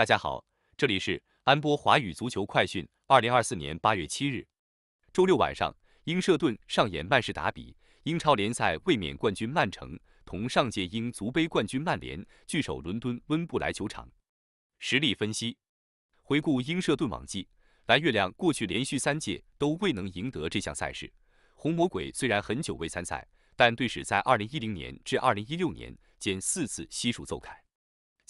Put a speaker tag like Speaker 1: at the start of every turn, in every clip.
Speaker 1: 大家好，这里是安波华语足球快讯。二零二四年八月七日，周六晚上，英社顿上演曼市打比，英超联赛卫冕冠军曼城同上届英足杯冠军曼联聚首伦敦温布莱球场。实力分析：回顾英社顿往绩，蓝月亮过去连续三届都未能赢得这项赛事。红魔鬼虽然很久未参赛，但队史在二零一零年至二零一六年间四次悉数奏凯。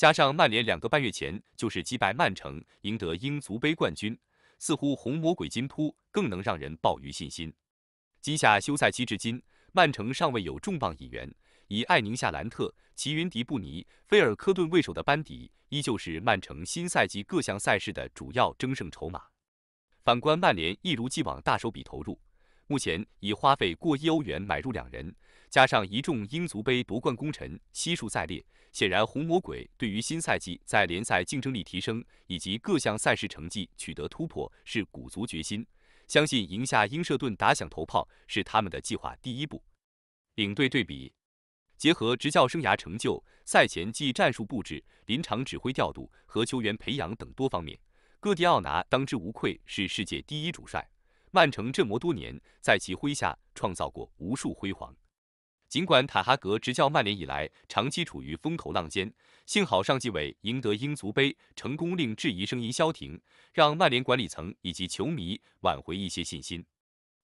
Speaker 1: 加上曼联两个半月前就是击败曼城赢得英足杯冠军，似乎红魔鬼金扑更能让人抱于信心。今夏休赛期至今，曼城尚未有重磅引援，以艾宁、夏兰特、齐云、迪布尼、菲尔科顿为首的班底，依旧是曼城新赛季各项赛事的主要争胜筹码。反观曼联，一如既往大手笔投入。目前已花费过亿欧元买入两人，加上一众英足杯夺冠功臣悉数在列。显然，红魔鬼对于新赛季在联赛竞争力提升以及各项赛事成绩取得突破是鼓足决心。相信赢下英射顿打响头炮是他们的计划第一步。领队对比，结合执教生涯成就、赛前及战术布置、临场指挥调度和球员培养等多方面，戈迪奥拿当之无愧是世界第一主帅。曼城阵魔多年，在其麾下创造过无数辉煌。尽管塔哈格执教曼联以来长期处于风口浪尖，幸好上季尾赢得英足杯，成功令质疑声音消停，让曼联管理层以及球迷挽回一些信心。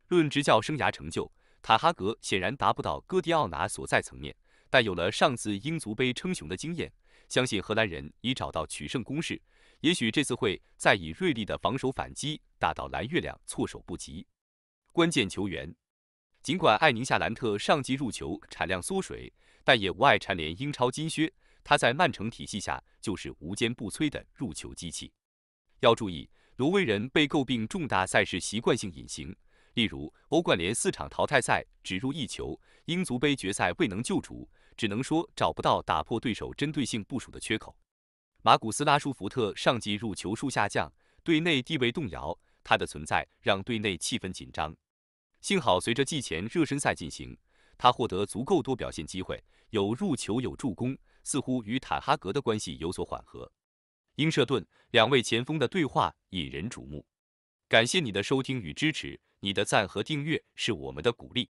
Speaker 1: 论执教生涯成就，塔哈格显然达不到戈迪奥拿所在层面，但有了上次英足杯称雄的经验。相信荷兰人已找到取胜公式，也许这次会再以锐利的防守反击打到蓝月亮措手不及。关键球员，尽管艾宁夏兰特上季入球产量缩水，但也无碍蝉联英超金靴。他在曼城体系下就是无坚不摧的入球机器。要注意，挪威人被诟病重大赛事习惯性隐形。例如，欧冠连四场淘汰赛只入一球，英足杯决赛未能救主，只能说找不到打破对手针对性部署的缺口。马古斯拉舒福特上季入球数下降，队内地位动摇，他的存在让队内气氛紧张。幸好随着季前热身赛进行，他获得足够多表现机会，有入球有助攻，似乎与坦哈格的关系有所缓和。英射盾两位前锋的对话引人瞩目。感谢你的收听与支持，你的赞和订阅是我们的鼓励。